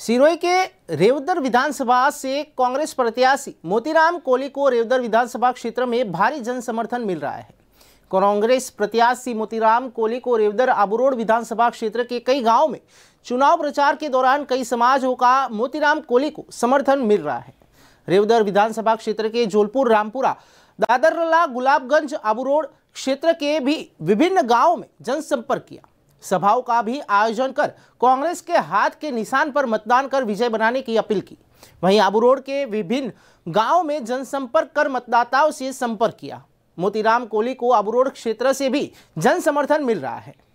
सिरोही के रेवदर विधानसभा से कांग्रेस प्रत्याशी मोतीराम कोहली को रेवदर विधानसभा क्षेत्र में भारी जन समर्थन मिल रहा है कांग्रेस प्रत्याशी मोतीराम कोहली को रेवदर आबूरोड विधानसभा क्षेत्र के कई गांव में चुनाव प्रचार के दौरान कई समाजों का मोतीराम कोहली को समर्थन मिल रहा है रेवदर विधानसभा क्षेत्र के जोलपुर रामपुरा दादरला गुलाबगंज आबूरोड क्षेत्र के भी विभिन्न गाँव में जनसंपर्क किया सभाओं का भी आयोजन कर कांग्रेस के हाथ के निशान पर मतदान कर विजय बनाने की अपील की वहीं आबू रोड के विभिन्न गांवों में जनसंपर्क कर मतदाताओं से संपर्क किया मोतीराम कोहली को आबू रोड क्षेत्र से भी जन समर्थन मिल रहा है